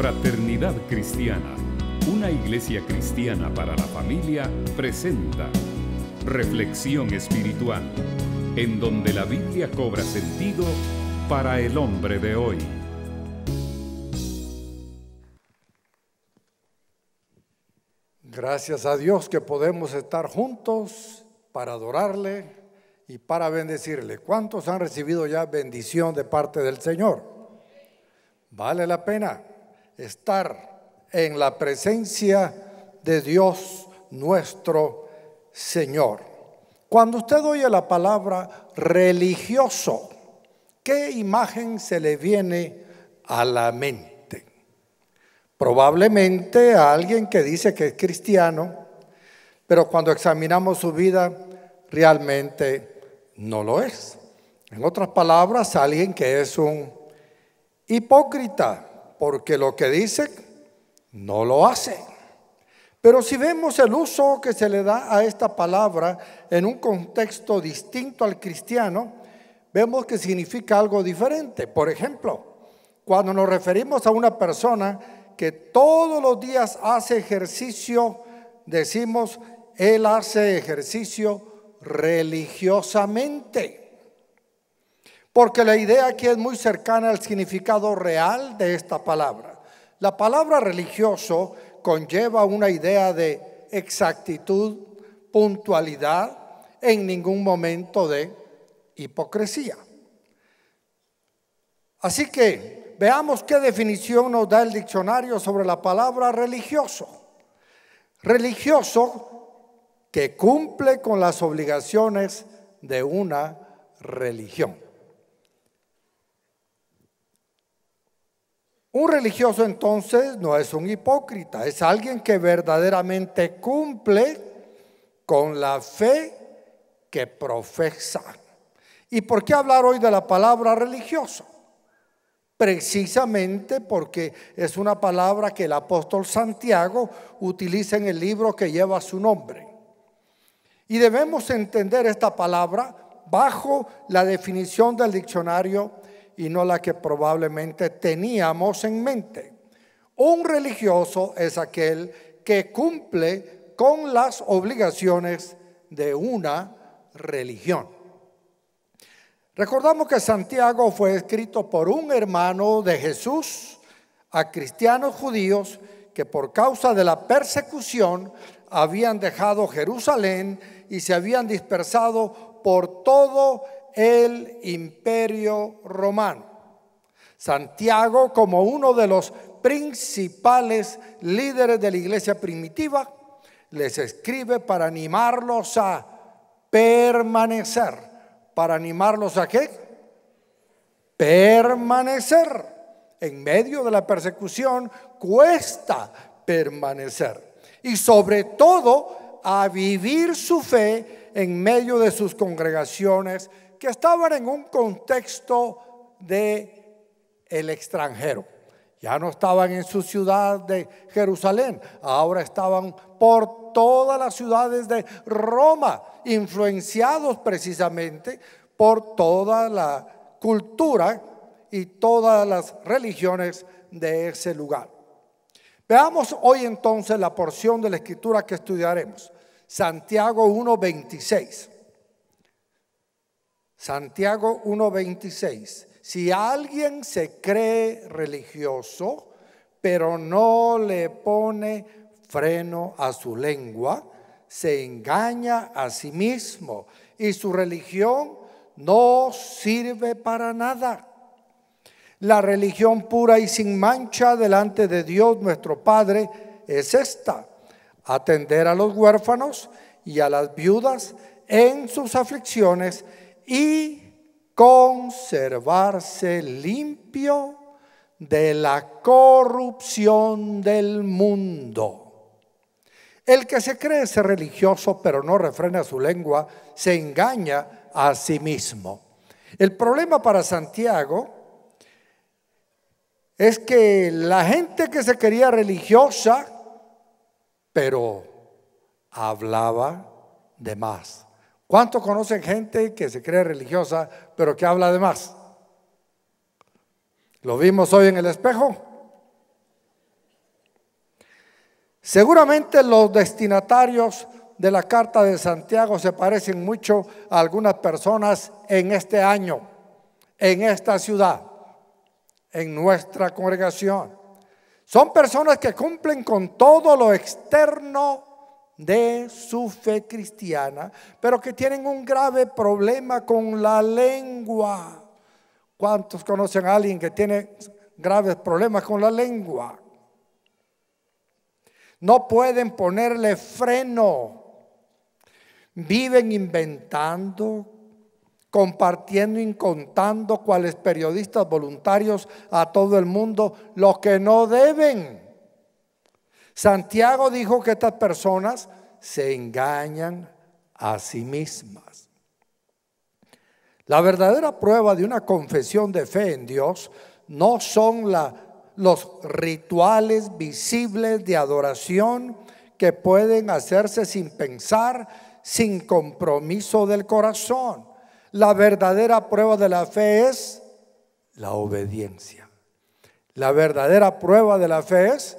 Fraternidad Cristiana, una iglesia cristiana para la familia, presenta Reflexión Espiritual, en donde la Biblia cobra sentido para el hombre de hoy. Gracias a Dios que podemos estar juntos para adorarle y para bendecirle. ¿Cuántos han recibido ya bendición de parte del Señor? Vale la pena estar en la presencia de Dios nuestro Señor. Cuando usted oye la palabra religioso, ¿qué imagen se le viene a la mente? Probablemente a alguien que dice que es cristiano, pero cuando examinamos su vida, realmente no lo es. En otras palabras, alguien que es un hipócrita porque lo que dice, no lo hace. Pero si vemos el uso que se le da a esta palabra en un contexto distinto al cristiano, vemos que significa algo diferente. Por ejemplo, cuando nos referimos a una persona que todos los días hace ejercicio, decimos, él hace ejercicio religiosamente porque la idea aquí es muy cercana al significado real de esta palabra. La palabra religioso conlleva una idea de exactitud, puntualidad, en ningún momento de hipocresía. Así que veamos qué definición nos da el diccionario sobre la palabra religioso. Religioso que cumple con las obligaciones de una religión. Un religioso entonces no es un hipócrita, es alguien que verdaderamente cumple con la fe que profesa. ¿Y por qué hablar hoy de la palabra religioso? Precisamente porque es una palabra que el apóstol Santiago utiliza en el libro que lleva su nombre. Y debemos entender esta palabra bajo la definición del diccionario y no la que probablemente teníamos en mente. Un religioso es aquel que cumple con las obligaciones de una religión. Recordamos que Santiago fue escrito por un hermano de Jesús a cristianos judíos que por causa de la persecución habían dejado Jerusalén y se habían dispersado por todo el imperio romano. Santiago, como uno de los principales líderes de la iglesia primitiva, les escribe para animarlos a permanecer. ¿Para animarlos a qué? Permanecer. En medio de la persecución cuesta permanecer. Y sobre todo a vivir su fe en medio de sus congregaciones que estaban en un contexto de el extranjero. Ya no estaban en su ciudad de Jerusalén, ahora estaban por todas las ciudades de Roma, influenciados precisamente por toda la cultura y todas las religiones de ese lugar. Veamos hoy entonces la porción de la escritura que estudiaremos. Santiago 1.26. Santiago 1:26. Si alguien se cree religioso, pero no le pone freno a su lengua, se engaña a sí mismo y su religión no sirve para nada. La religión pura y sin mancha delante de Dios nuestro Padre es esta, atender a los huérfanos y a las viudas en sus aflicciones y conservarse limpio de la corrupción del mundo. El que se cree ser religioso pero no refrena su lengua, se engaña a sí mismo. El problema para Santiago es que la gente que se quería religiosa, pero hablaba de más. ¿Cuánto conocen gente que se cree religiosa, pero que habla de más? ¿Lo vimos hoy en el espejo? Seguramente los destinatarios de la carta de Santiago se parecen mucho a algunas personas en este año, en esta ciudad, en nuestra congregación. Son personas que cumplen con todo lo externo de su fe cristiana, pero que tienen un grave problema con la lengua. ¿Cuántos conocen a alguien que tiene graves problemas con la lengua? No pueden ponerle freno. Viven inventando, compartiendo y contando Cuáles periodistas voluntarios a todo el mundo lo que no deben. Santiago dijo que estas personas se engañan a sí mismas. La verdadera prueba de una confesión de fe en Dios no son los rituales visibles de adoración que pueden hacerse sin pensar, sin compromiso del corazón. La verdadera prueba de la fe es la obediencia. La verdadera prueba de la fe es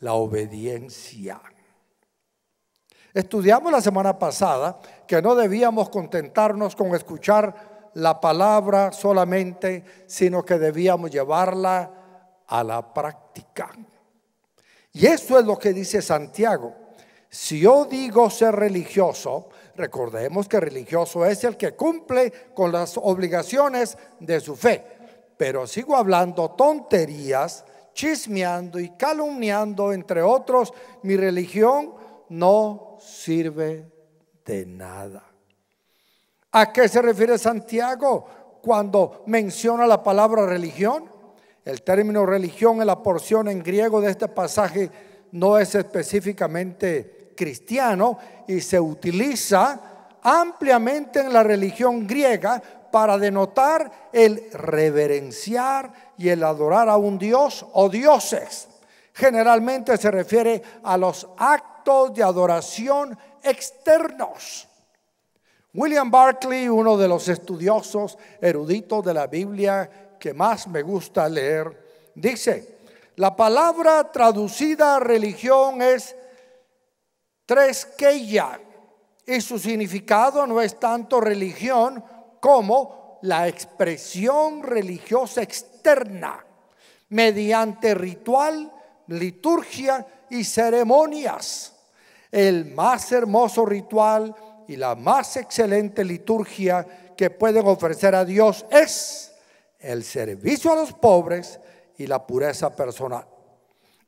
la obediencia. Estudiamos la semana pasada que no debíamos contentarnos con escuchar la palabra solamente, sino que debíamos llevarla a la práctica. Y eso es lo que dice Santiago. Si yo digo ser religioso, recordemos que religioso es el que cumple con las obligaciones de su fe, pero sigo hablando tonterías, chismeando y calumniando, entre otros, mi religión no sirve de nada. ¿A qué se refiere Santiago cuando menciona la palabra religión? El término religión en la porción en griego de este pasaje no es específicamente cristiano y se utiliza ampliamente en la religión griega para denotar el reverenciar, y el adorar a un dios o dioses. Generalmente se refiere a los actos de adoración externos. William Barclay, uno de los estudiosos eruditos de la Biblia que más me gusta leer, dice, la palabra traducida a religión es ya y su significado no es tanto religión como la expresión religiosa externa mediante ritual, liturgia y ceremonias. El más hermoso ritual y la más excelente liturgia que pueden ofrecer a Dios es el servicio a los pobres y la pureza personal.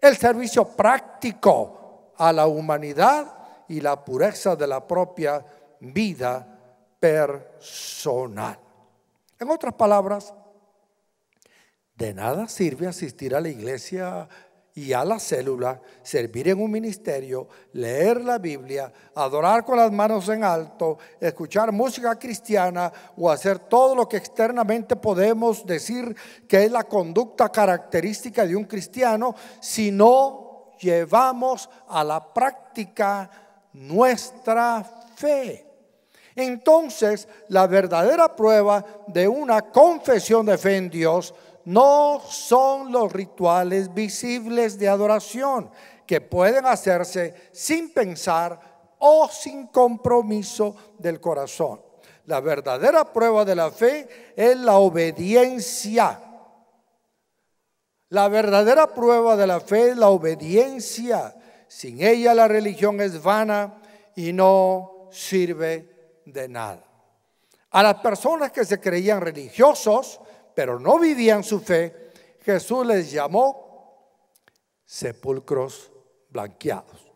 El servicio práctico a la humanidad y la pureza de la propia vida personal. En otras palabras, de nada sirve asistir a la iglesia y a la célula, servir en un ministerio, leer la Biblia, adorar con las manos en alto, escuchar música cristiana o hacer todo lo que externamente podemos decir que es la conducta característica de un cristiano, si no llevamos a la práctica nuestra fe. Entonces, la verdadera prueba de una confesión de fe en Dios no son los rituales visibles de adoración que pueden hacerse sin pensar o sin compromiso del corazón. La verdadera prueba de la fe es la obediencia. La verdadera prueba de la fe es la obediencia. Sin ella la religión es vana y no sirve de nada. A las personas que se creían religiosos pero no vivían su fe, Jesús les llamó sepulcros blanqueados.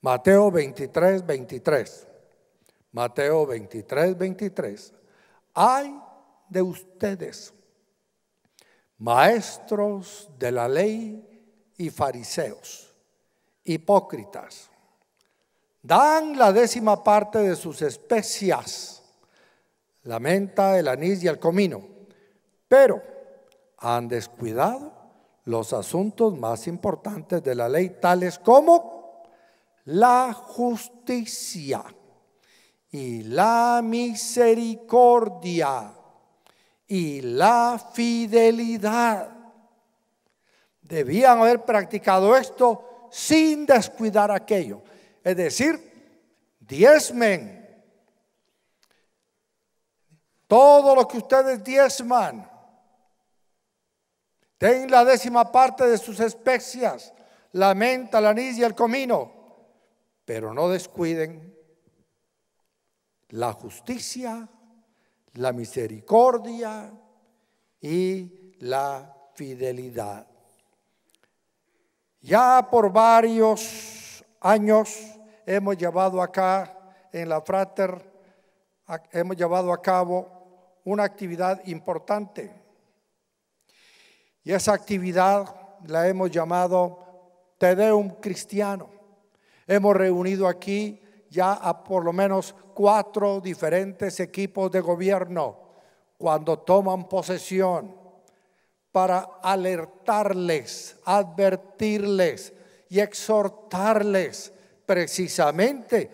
Mateo 23, 23. Mateo 23, 23. Hay de ustedes, maestros de la ley y fariseos, hipócritas, dan la décima parte de sus especias, la menta, el anís y el comino pero han descuidado los asuntos más importantes de la ley, tales como la justicia y la misericordia y la fidelidad. Debían haber practicado esto sin descuidar aquello. Es decir, diezmen. Todo lo que ustedes diezman Ten la décima parte de sus especias, la menta, la anís y el comino, pero no descuiden la justicia, la misericordia y la fidelidad. Ya por varios años hemos llevado acá en la Frater, hemos llevado a cabo una actividad importante y esa actividad la hemos llamado Te Deum Cristiano. Hemos reunido aquí ya a por lo menos cuatro diferentes equipos de gobierno cuando toman posesión para alertarles, advertirles y exhortarles precisamente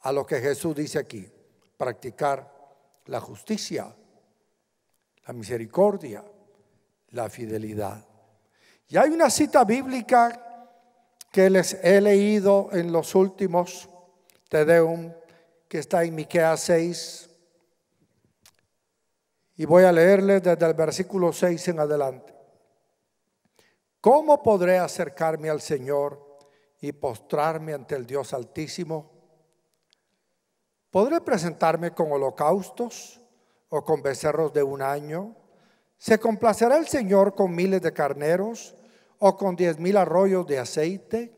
a lo que Jesús dice aquí, practicar la justicia, la misericordia, la fidelidad. Y hay una cita bíblica que les he leído en los últimos te deum que está en Miqueas 6. Y voy a leerle desde el versículo 6 en adelante. ¿Cómo podré acercarme al Señor y postrarme ante el Dios Altísimo? ¿Podré presentarme con holocaustos o con becerros de un año? ¿Se complacerá el Señor con miles de carneros o con diez mil arroyos de aceite?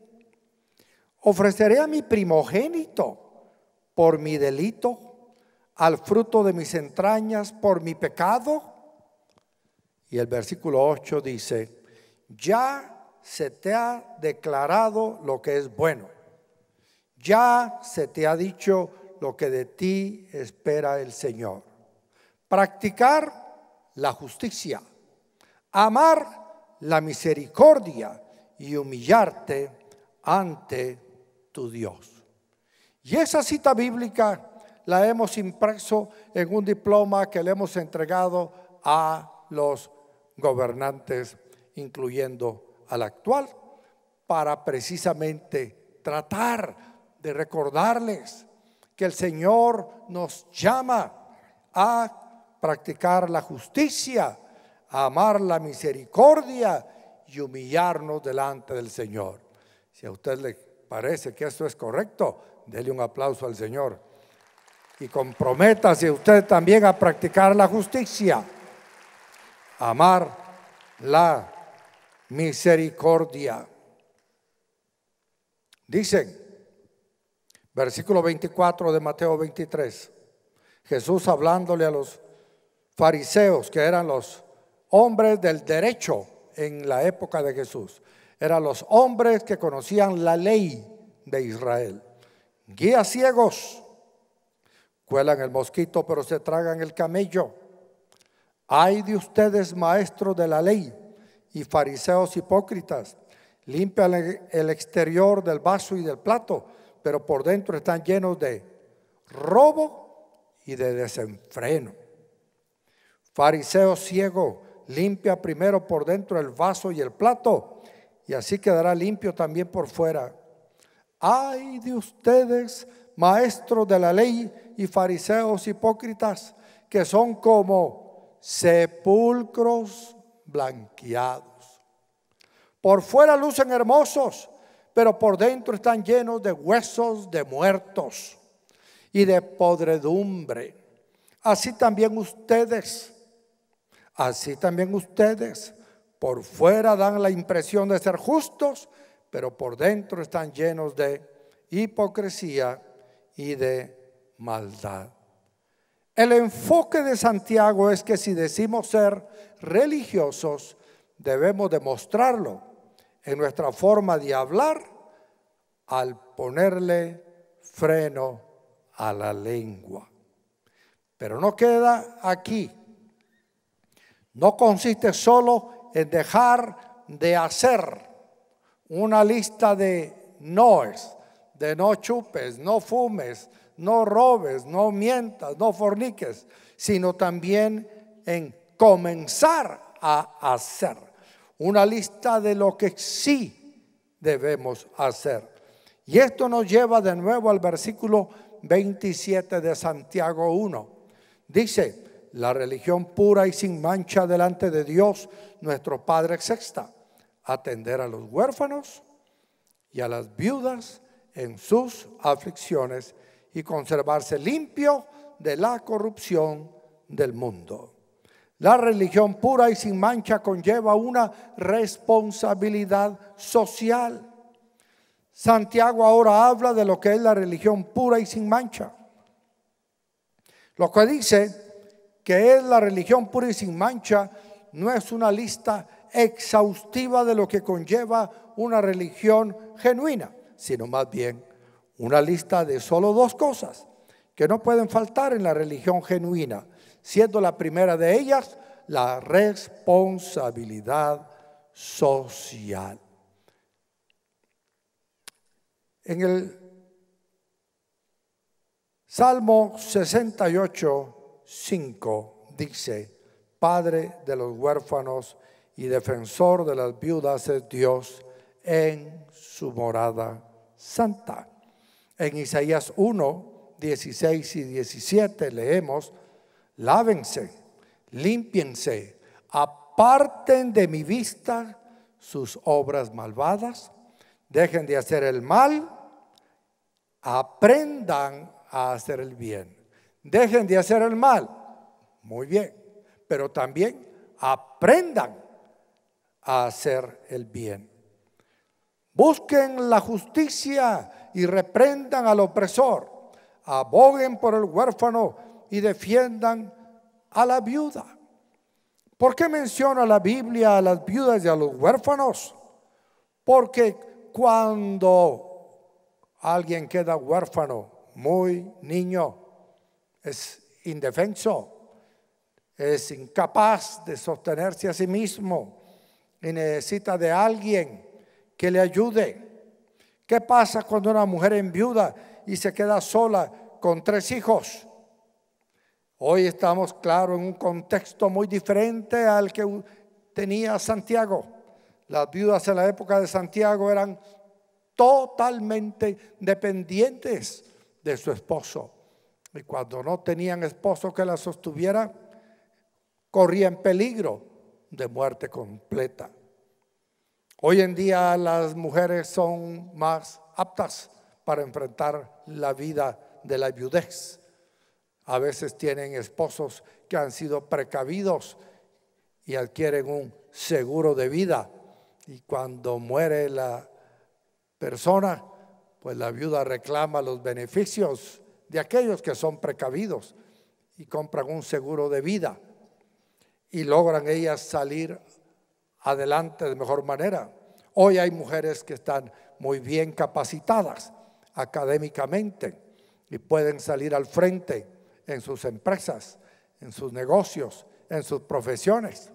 Ofreceré a mi primogénito por mi delito, al fruto de mis entrañas por mi pecado. Y el versículo 8 dice, ya se te ha declarado lo que es bueno, ya se te ha dicho lo que de ti espera el Señor. Practicar la justicia, amar la misericordia y humillarte ante tu Dios. Y esa cita bíblica la hemos impreso en un diploma que le hemos entregado a los gobernantes, incluyendo al actual, para precisamente tratar de recordarles que el Señor nos llama a practicar la justicia, amar la misericordia y humillarnos delante del Señor. Si a usted le parece que esto es correcto, dele un aplauso al Señor. Y comprométase usted también a practicar la justicia, amar la misericordia. Dicen, versículo 24 de Mateo 23, Jesús hablándole a los fariseos, que eran los hombres del derecho en la época de Jesús. Eran los hombres que conocían la ley de Israel. Guías ciegos, cuelan el mosquito pero se tragan el camello. Hay de ustedes, maestros de la ley y fariseos hipócritas, limpian el exterior del vaso y del plato, pero por dentro están llenos de robo y de desenfreno. Fariseo ciego, limpia primero por dentro el vaso y el plato, y así quedará limpio también por fuera. Ay de ustedes, maestros de la ley y fariseos hipócritas, que son como sepulcros blanqueados. Por fuera lucen hermosos, pero por dentro están llenos de huesos de muertos y de podredumbre. Así también ustedes, Así también ustedes por fuera dan la impresión de ser justos, pero por dentro están llenos de hipocresía y de maldad. El enfoque de Santiago es que si decimos ser religiosos, debemos demostrarlo en nuestra forma de hablar al ponerle freno a la lengua. Pero no queda aquí. No consiste solo en dejar de hacer una lista de noes, de no chupes, no fumes, no robes, no mientas, no forniques, sino también en comenzar a hacer una lista de lo que sí debemos hacer. Y esto nos lleva de nuevo al versículo 27 de Santiago 1. Dice, la religión pura y sin mancha delante de Dios, nuestro Padre Sexta, atender a los huérfanos y a las viudas en sus aflicciones y conservarse limpio de la corrupción del mundo. La religión pura y sin mancha conlleva una responsabilidad social. Santiago ahora habla de lo que es la religión pura y sin mancha. Lo que dice que es la religión pura y sin mancha, no es una lista exhaustiva de lo que conlleva una religión genuina, sino más bien una lista de solo dos cosas que no pueden faltar en la religión genuina, siendo la primera de ellas la responsabilidad social. En el Salmo 68, 5 dice, Padre de los huérfanos y defensor de las viudas es Dios en su morada santa. En Isaías 1, 16 y 17 leemos, lávense, límpiense, aparten de mi vista sus obras malvadas, dejen de hacer el mal, aprendan a hacer el bien Dejen de hacer el mal. Muy bien. Pero también aprendan a hacer el bien. Busquen la justicia y reprendan al opresor. Aboguen por el huérfano y defiendan a la viuda. ¿Por qué menciona la Biblia a las viudas y a los huérfanos? Porque cuando alguien queda huérfano, muy niño, es indefenso, es incapaz de sostenerse a sí mismo y necesita de alguien que le ayude. ¿Qué pasa cuando una mujer viuda y se queda sola con tres hijos? Hoy estamos, claro, en un contexto muy diferente al que tenía Santiago. Las viudas en la época de Santiago eran totalmente dependientes de su esposo. Y cuando no tenían esposo que la sostuviera, corrían peligro de muerte completa. Hoy en día las mujeres son más aptas para enfrentar la vida de la viudez. A veces tienen esposos que han sido precavidos y adquieren un seguro de vida. Y cuando muere la persona, pues la viuda reclama los beneficios de aquellos que son precavidos y compran un seguro de vida y logran ellas salir adelante de mejor manera. Hoy hay mujeres que están muy bien capacitadas académicamente y pueden salir al frente en sus empresas, en sus negocios, en sus profesiones.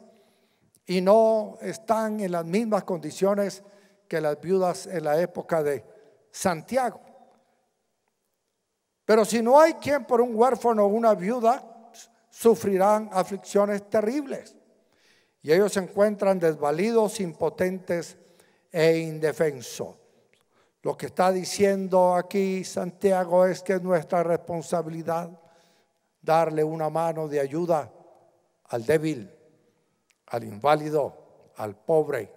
Y no están en las mismas condiciones que las viudas en la época de Santiago. Pero si no hay quien por un huérfano o una viuda, sufrirán aflicciones terribles. Y ellos se encuentran desvalidos, impotentes e indefensos. Lo que está diciendo aquí Santiago es que es nuestra responsabilidad darle una mano de ayuda al débil, al inválido, al pobre,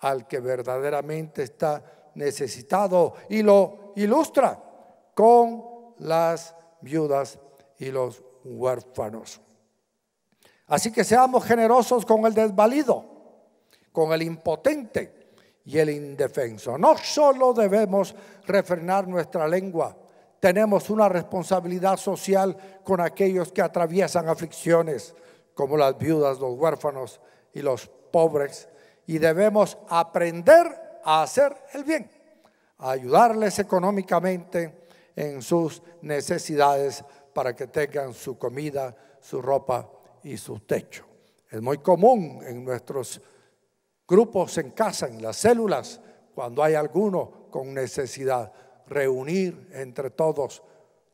al que verdaderamente está necesitado. Y lo ilustra con las viudas y los huérfanos. Así que seamos generosos con el desvalido, con el impotente y el indefenso. No solo debemos refrenar nuestra lengua, tenemos una responsabilidad social con aquellos que atraviesan aflicciones, como las viudas, los huérfanos y los pobres, y debemos aprender a hacer el bien, a ayudarles económicamente, en sus necesidades para que tengan su comida, su ropa y su techo. Es muy común en nuestros grupos en casa, en las células, cuando hay alguno con necesidad, reunir entre todos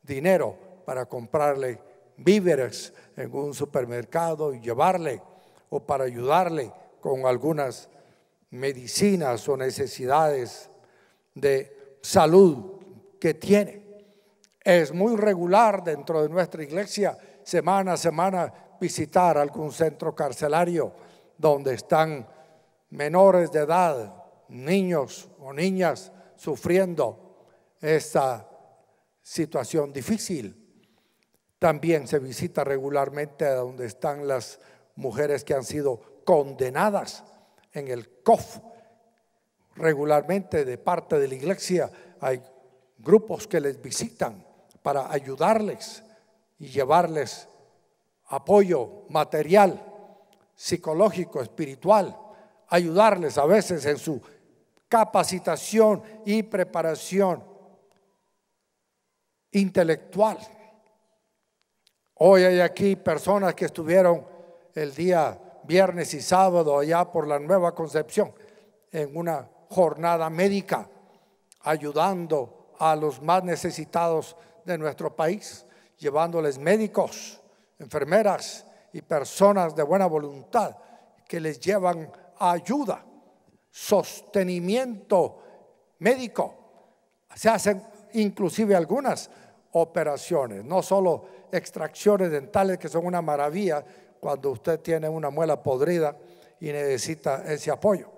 dinero para comprarle víveres en un supermercado y llevarle o para ayudarle con algunas medicinas o necesidades de salud que tiene. Es muy regular dentro de nuestra iglesia, semana a semana, visitar algún centro carcelario donde están menores de edad, niños o niñas sufriendo esta situación difícil. También se visita regularmente a donde están las mujeres que han sido condenadas en el COF. Regularmente de parte de la iglesia hay grupos que les visitan para ayudarles y llevarles apoyo material, psicológico, espiritual, ayudarles a veces en su capacitación y preparación intelectual. Hoy hay aquí personas que estuvieron el día viernes y sábado allá por la Nueva Concepción en una jornada médica, ayudando a los más necesitados de nuestro país, llevándoles médicos, enfermeras y personas de buena voluntad que les llevan ayuda, sostenimiento médico. Se hacen inclusive algunas operaciones, no solo extracciones dentales que son una maravilla cuando usted tiene una muela podrida y necesita ese apoyo.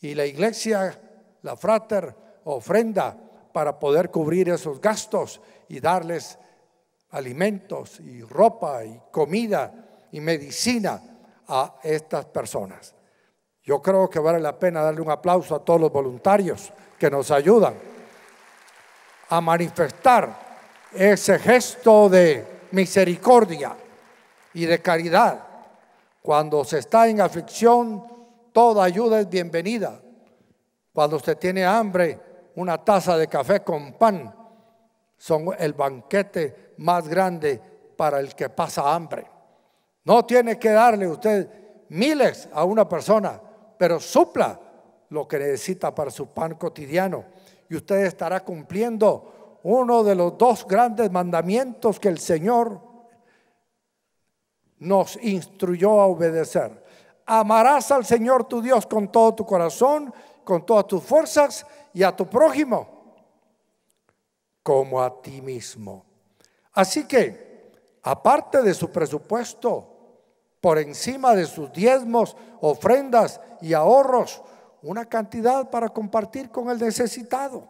Y la iglesia, la frater, ofrenda para poder cubrir esos gastos y darles alimentos y ropa y comida y medicina a estas personas. Yo creo que vale la pena darle un aplauso a todos los voluntarios que nos ayudan a manifestar ese gesto de misericordia y de caridad. Cuando se está en aflicción, toda ayuda es bienvenida. Cuando usted tiene hambre, una taza de café con pan son el banquete más grande para el que pasa hambre. No tiene que darle usted miles a una persona, pero supla lo que necesita para su pan cotidiano. Y usted estará cumpliendo uno de los dos grandes mandamientos que el Señor nos instruyó a obedecer. Amarás al Señor tu Dios con todo tu corazón con todas tus fuerzas y a tu prójimo como a ti mismo. Así que, aparte de su presupuesto, por encima de sus diezmos, ofrendas y ahorros, una cantidad para compartir con el necesitado.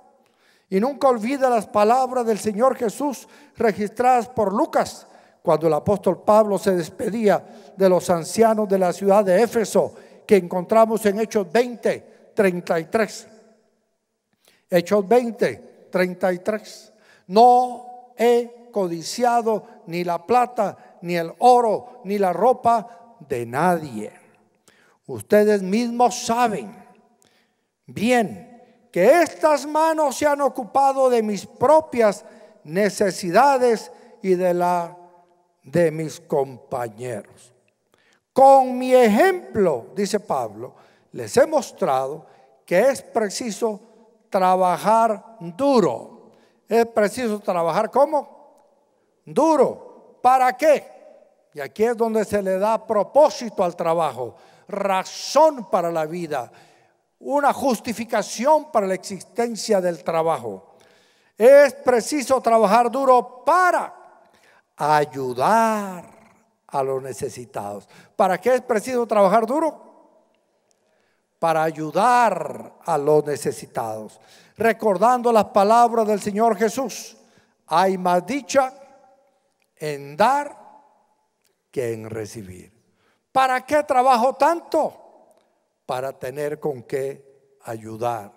Y nunca olvida las palabras del Señor Jesús registradas por Lucas cuando el apóstol Pablo se despedía de los ancianos de la ciudad de Éfeso, que encontramos en Hechos 20, 33. Hechos 20, 33. No he codiciado ni la plata, ni el oro, ni la ropa de nadie. Ustedes mismos saben bien que estas manos se han ocupado de mis propias necesidades y de la de mis compañeros. Con mi ejemplo, dice Pablo, les he mostrado que es preciso trabajar duro. Es preciso trabajar ¿cómo? Duro. ¿Para qué? Y aquí es donde se le da propósito al trabajo, razón para la vida, una justificación para la existencia del trabajo. Es preciso trabajar duro para ayudar a los necesitados. ¿Para qué es preciso trabajar duro? para ayudar a los necesitados. Recordando las palabras del Señor Jesús, hay más dicha en dar que en recibir. ¿Para qué trabajo tanto? Para tener con qué ayudar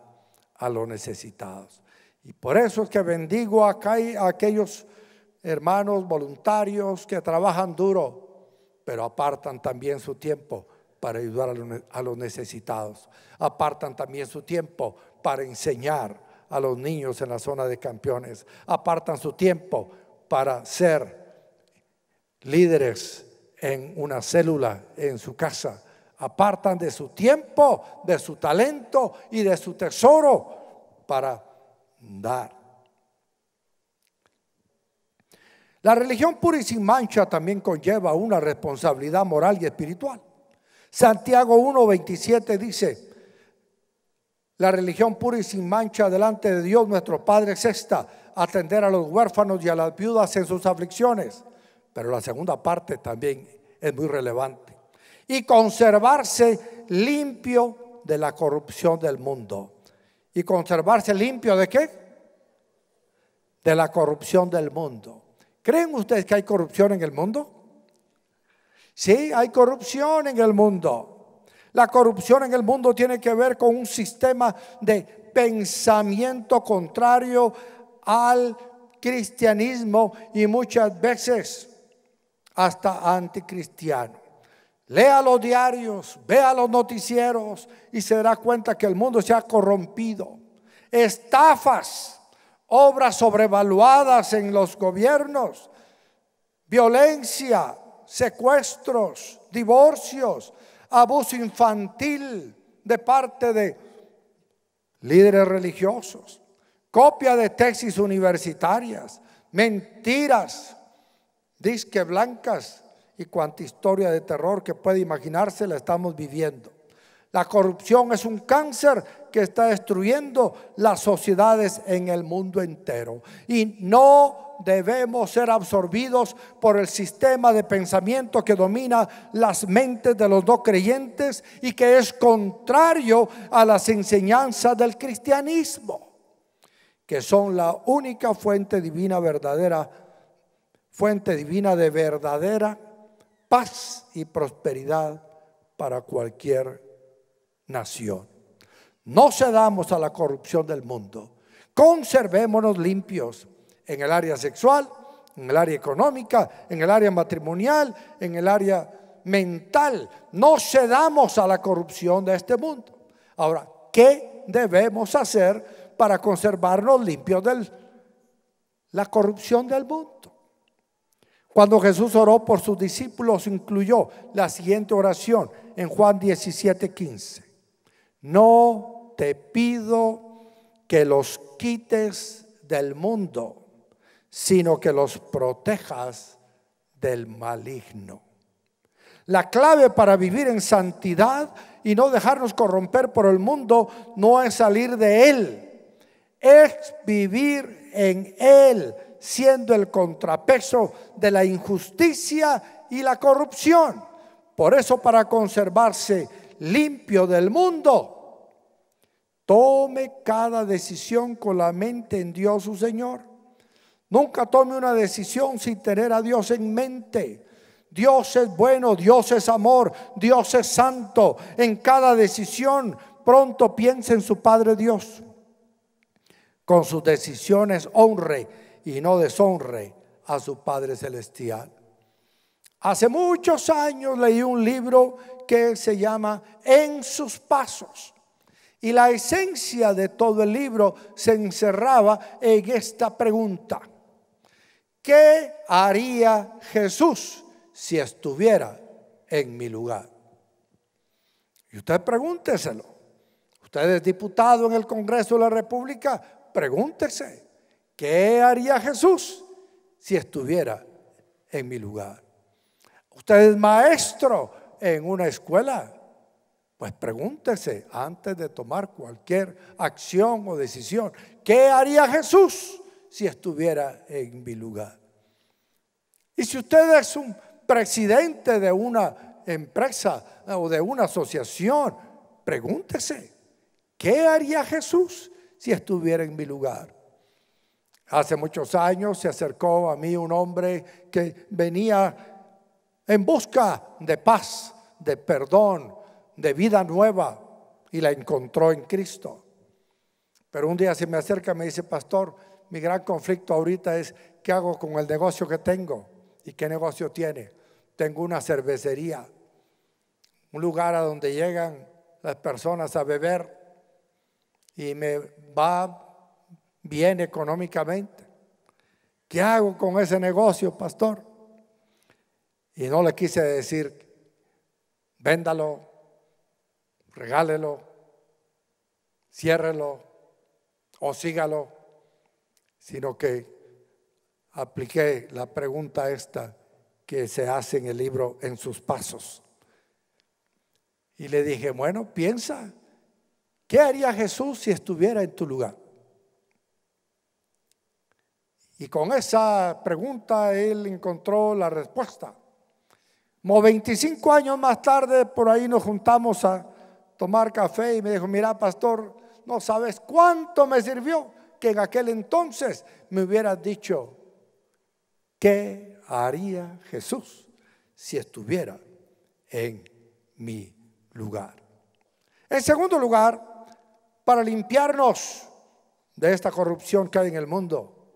a los necesitados. Y por eso es que bendigo a aquellos hermanos voluntarios que trabajan duro, pero apartan también su tiempo para ayudar a los necesitados. Apartan también su tiempo para enseñar a los niños en la zona de campeones. Apartan su tiempo para ser líderes en una célula, en su casa. Apartan de su tiempo, de su talento y de su tesoro para dar. La religión pura y sin mancha también conlleva una responsabilidad moral y espiritual. Santiago 1.27 dice, la religión pura y sin mancha delante de Dios nuestro Padre es esta, atender a los huérfanos y a las viudas en sus aflicciones. Pero la segunda parte también es muy relevante. Y conservarse limpio de la corrupción del mundo. ¿Y conservarse limpio de qué? De la corrupción del mundo. ¿Creen ustedes que hay corrupción en el mundo? Sí, hay corrupción en el mundo. La corrupción en el mundo tiene que ver con un sistema de pensamiento contrario al cristianismo y muchas veces hasta anticristiano. Lea los diarios, vea los noticieros y se dará cuenta que el mundo se ha corrompido. Estafas, obras sobrevaluadas en los gobiernos, violencia, secuestros, divorcios, abuso infantil de parte de líderes religiosos, copia de tesis universitarias, mentiras, disque blancas y cuanta historia de terror que puede imaginarse la estamos viviendo. La corrupción es un cáncer que está destruyendo las sociedades en el mundo entero. Y no debemos ser absorbidos por el sistema de pensamiento que domina las mentes de los no creyentes y que es contrario a las enseñanzas del cristianismo, que son la única fuente divina verdadera, fuente divina de verdadera paz y prosperidad para cualquier nación. No cedamos a la corrupción del mundo. Conservémonos limpios en el área sexual, en el área económica, en el área matrimonial, en el área mental. No cedamos a la corrupción de este mundo. Ahora, ¿qué debemos hacer para conservarnos limpios de la corrupción del mundo? Cuando Jesús oró por sus discípulos, incluyó la siguiente oración en Juan 1715 No te pido que los quites del mundo, sino que los protejas del maligno. La clave para vivir en santidad y no dejarnos corromper por el mundo no es salir de él, es vivir en él, siendo el contrapeso de la injusticia y la corrupción. Por eso para conservarse limpio del mundo, tome cada decisión con la mente en Dios su Señor Nunca tome una decisión sin tener a Dios en mente. Dios es bueno, Dios es amor, Dios es santo. En cada decisión pronto piense en su Padre Dios. Con sus decisiones honre y no deshonre a su Padre Celestial. Hace muchos años leí un libro que se llama En sus pasos. Y la esencia de todo el libro se encerraba en esta pregunta. ¿Qué haría Jesús si estuviera en mi lugar? Y usted pregúnteselo. Usted es diputado en el Congreso de la República, pregúntese, ¿qué haría Jesús si estuviera en mi lugar? Usted es maestro en una escuela, pues pregúntese antes de tomar cualquier acción o decisión, ¿qué haría Jesús si estuviera en mi lugar. Y si usted es un presidente de una empresa o de una asociación, pregúntese, ¿qué haría Jesús si estuviera en mi lugar? Hace muchos años se acercó a mí un hombre que venía en busca de paz, de perdón, de vida nueva y la encontró en Cristo. Pero un día se me acerca y me dice, pastor, mi gran conflicto ahorita es qué hago con el negocio que tengo y qué negocio tiene. Tengo una cervecería, un lugar a donde llegan las personas a beber y me va bien económicamente. ¿Qué hago con ese negocio, pastor? Y no le quise decir, véndalo, regálelo, ciérrelo o sígalo sino que apliqué la pregunta esta que se hace en el libro En sus pasos. Y le dije, bueno, piensa, ¿qué haría Jesús si estuviera en tu lugar? Y con esa pregunta él encontró la respuesta. Como 25 años más tarde, por ahí nos juntamos a tomar café y me dijo, mira, pastor, no sabes cuánto me sirvió en aquel entonces me hubieras dicho, ¿qué haría Jesús si estuviera en mi lugar? En segundo lugar, para limpiarnos de esta corrupción que hay en el mundo,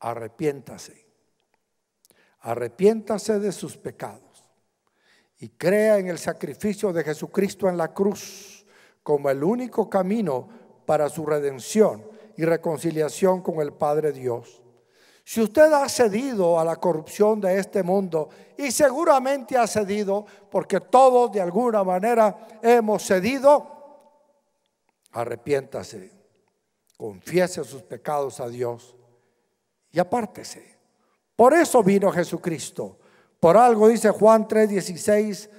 arrepiéntase. Arrepiéntase de sus pecados y crea en el sacrificio de Jesucristo en la cruz como el único camino para su redención y reconciliación con el Padre Dios. Si usted ha cedido a la corrupción de este mundo, y seguramente ha cedido, porque todos de alguna manera hemos cedido, arrepiéntase, confiese sus pecados a Dios y apártese. Por eso vino Jesucristo. Por algo dice Juan 3:16,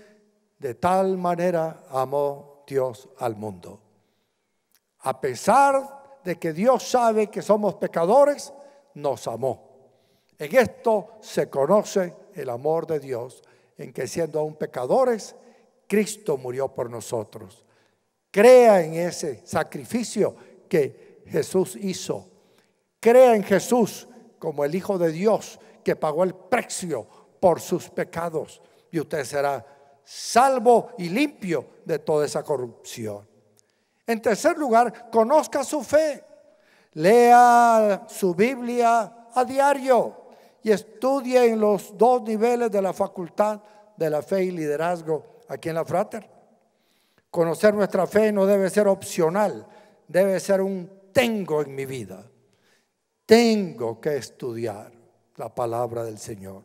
de tal manera amó Dios al mundo. A pesar de que Dios sabe que somos pecadores, nos amó. En esto se conoce el amor de Dios, en que siendo aún pecadores, Cristo murió por nosotros. Crea en ese sacrificio que Jesús hizo. Crea en Jesús como el Hijo de Dios que pagó el precio por sus pecados y usted será salvo y limpio de toda esa corrupción. En tercer lugar, conozca su fe. Lea su Biblia a diario y estudie en los dos niveles de la facultad de la fe y liderazgo aquí en la Frater. Conocer nuestra fe no debe ser opcional, debe ser un tengo en mi vida. Tengo que estudiar la palabra del Señor.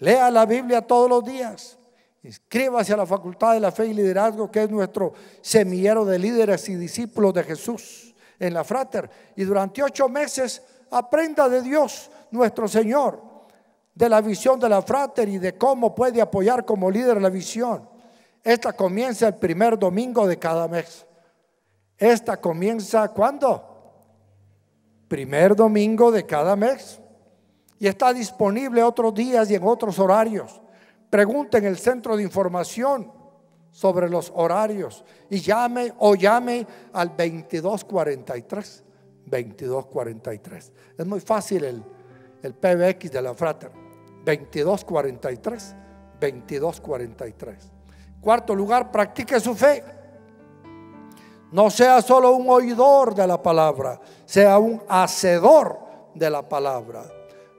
Lea la Biblia todos los días. Inscríbase a la Facultad de la Fe y Liderazgo, que es nuestro semillero de líderes y discípulos de Jesús en la Frater. Y durante ocho meses aprenda de Dios, nuestro Señor, de la visión de la Frater y de cómo puede apoyar como líder la visión. Esta comienza el primer domingo de cada mes. Esta comienza cuándo? Primer domingo de cada mes. Y está disponible otros días y en otros horarios pregunte en el centro de información sobre los horarios y llame o llame al 2243. 2243. Es muy fácil el, el PBX de la Frater. 2243. 2243. Cuarto lugar, practique su fe. No sea solo un oidor de la palabra, sea un hacedor de la palabra.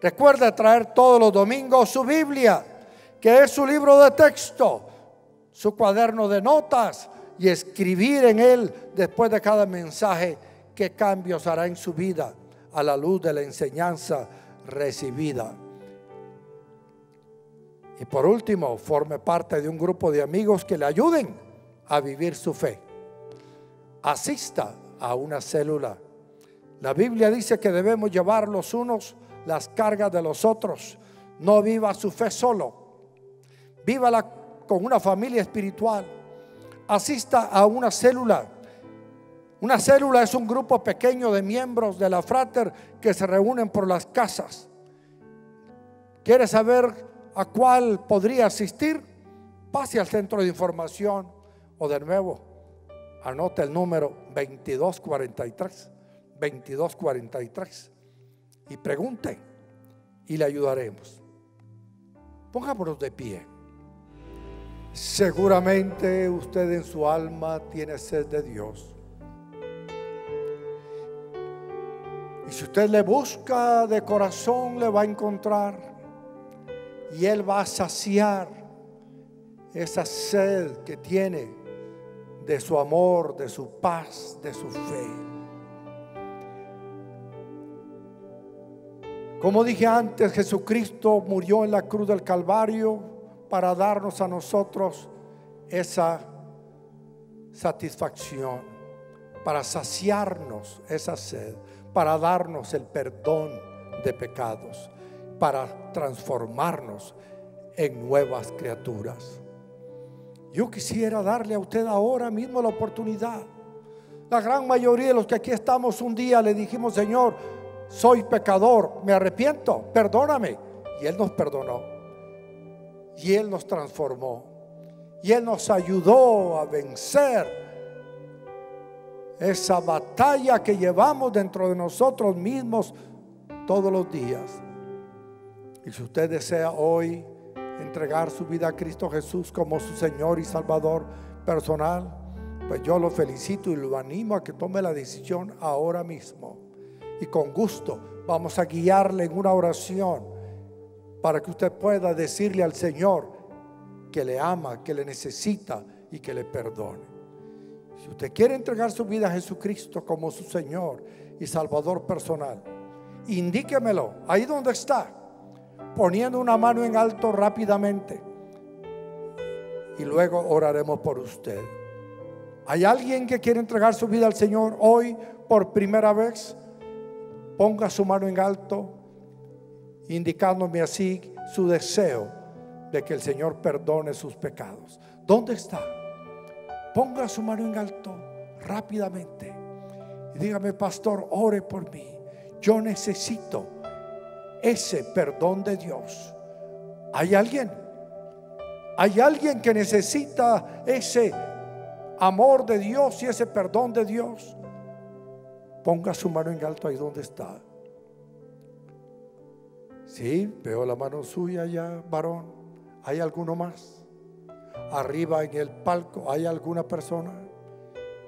Recuerde traer todos los domingos su Biblia que es su libro de texto, su cuaderno de notas y escribir en él después de cada mensaje qué cambios hará en su vida a la luz de la enseñanza recibida. Y por último, forme parte de un grupo de amigos que le ayuden a vivir su fe. Asista a una célula. La Biblia dice que debemos llevar los unos las cargas de los otros. No viva su fe solo, vívala con una familia espiritual, asista a una célula. Una célula es un grupo pequeño de miembros de la frater que se reúnen por las casas. ¿Quieres saber a cuál podría asistir? Pase al centro de información o de nuevo Anote el número 2243, 2243 y pregunte y le ayudaremos. Pongámonos de pie. Seguramente usted en su alma tiene sed de Dios. Y si usted le busca de corazón, le va a encontrar. Y Él va a saciar esa sed que tiene de su amor, de su paz, de su fe. Como dije antes, Jesucristo murió en la cruz del Calvario para darnos a nosotros esa satisfacción, para saciarnos esa sed, para darnos el perdón de pecados, para transformarnos en nuevas criaturas. Yo quisiera darle a usted ahora mismo la oportunidad. La gran mayoría de los que aquí estamos un día le dijimos, Señor, soy pecador, me arrepiento, perdóname. Y Él nos perdonó y Él nos transformó. Y Él nos ayudó a vencer esa batalla que llevamos dentro de nosotros mismos todos los días. Y si usted desea hoy entregar su vida a Cristo Jesús como su Señor y Salvador personal, pues yo lo felicito y lo animo a que tome la decisión ahora mismo. Y con gusto vamos a guiarle en una oración para que usted pueda decirle al Señor que le ama, que le necesita y que le perdone. Si usted quiere entregar su vida a Jesucristo como su Señor y Salvador personal, indíquemelo, ahí donde está, poniendo una mano en alto rápidamente. Y luego oraremos por usted. ¿Hay alguien que quiere entregar su vida al Señor hoy por primera vez? Ponga su mano en alto indicándome así su deseo de que el Señor perdone sus pecados. ¿Dónde está? Ponga su mano en alto rápidamente y dígame, pastor, ore por mí. Yo necesito ese perdón de Dios. ¿Hay alguien? ¿Hay alguien que necesita ese amor de Dios y ese perdón de Dios? Ponga su mano en alto ahí donde está. Sí, veo la mano suya ya, varón. ¿Hay alguno más? Arriba en el palco, ¿hay alguna persona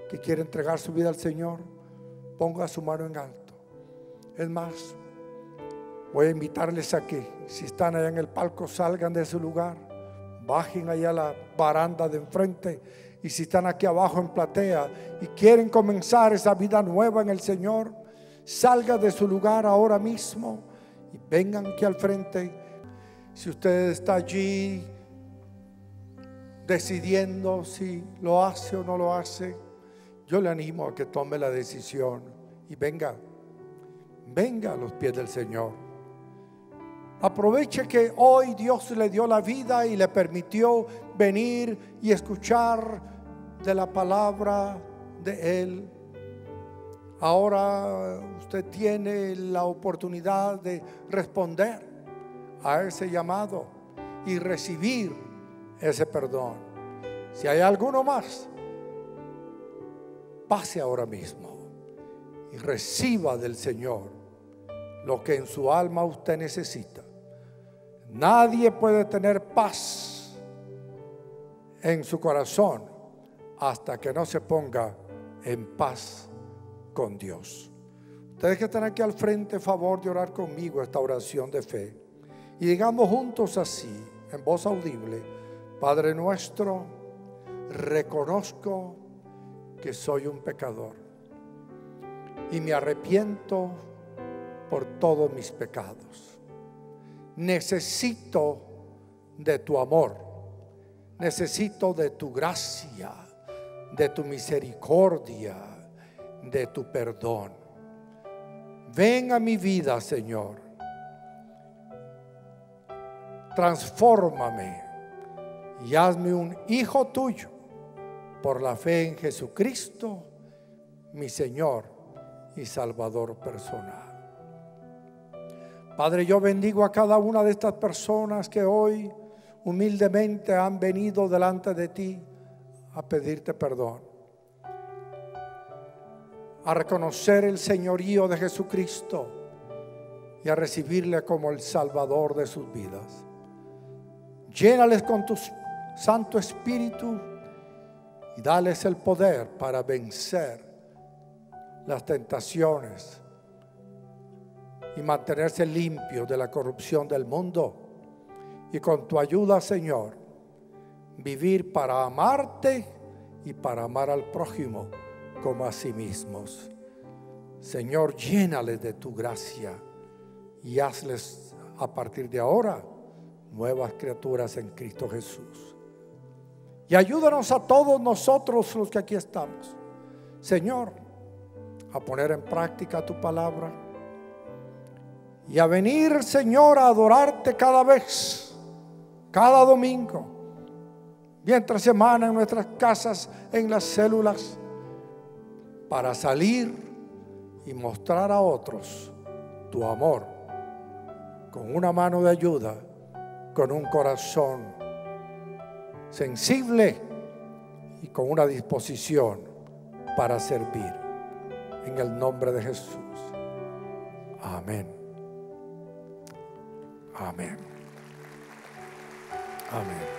que quiere entregar su vida al Señor? Ponga su mano en alto. Es más, voy a invitarles a que, si están allá en el palco, salgan de su lugar, bajen allá a la baranda de enfrente y si están aquí abajo en platea y quieren comenzar esa vida nueva en el Señor, salga de su lugar ahora mismo y vengan aquí al frente. Si usted está allí decidiendo si lo hace o no lo hace, yo le animo a que tome la decisión y venga, venga a los pies del Señor. Aproveche que hoy Dios le dio la vida y le permitió venir y escuchar de la palabra de Él Ahora usted tiene la oportunidad de responder a ese llamado y recibir ese perdón. Si hay alguno más, pase ahora mismo y reciba del Señor lo que en su alma usted necesita. Nadie puede tener paz en su corazón hasta que no se ponga en paz Dios. Ustedes que están aquí al frente, favor de orar conmigo esta oración de fe. Y digamos juntos así, en voz audible, Padre nuestro, reconozco que soy un pecador y me arrepiento por todos mis pecados. Necesito de tu amor, necesito de tu gracia, de tu misericordia de tu perdón. Ven a mi vida, Señor. Transfórmame y hazme un hijo tuyo por la fe en Jesucristo, mi Señor y Salvador personal. Padre, yo bendigo a cada una de estas personas que hoy humildemente han venido delante de ti a pedirte perdón a reconocer el señorío de Jesucristo y a recibirle como el Salvador de sus vidas. Llénales con tu Santo Espíritu y dales el poder para vencer las tentaciones y mantenerse limpio de la corrupción del mundo. Y con tu ayuda, Señor, vivir para amarte y para amar al prójimo como a sí mismos. Señor, llénales de tu gracia y hazles a partir de ahora nuevas criaturas en Cristo Jesús. Y ayúdanos a todos nosotros los que aquí estamos, Señor, a poner en práctica tu palabra y a venir, Señor, a adorarte cada vez, cada domingo, Mientras semana en nuestras casas, en las células para salir y mostrar a otros tu amor con una mano de ayuda, con un corazón sensible y con una disposición para servir. En el nombre de Jesús. Amén. Amén. Amén.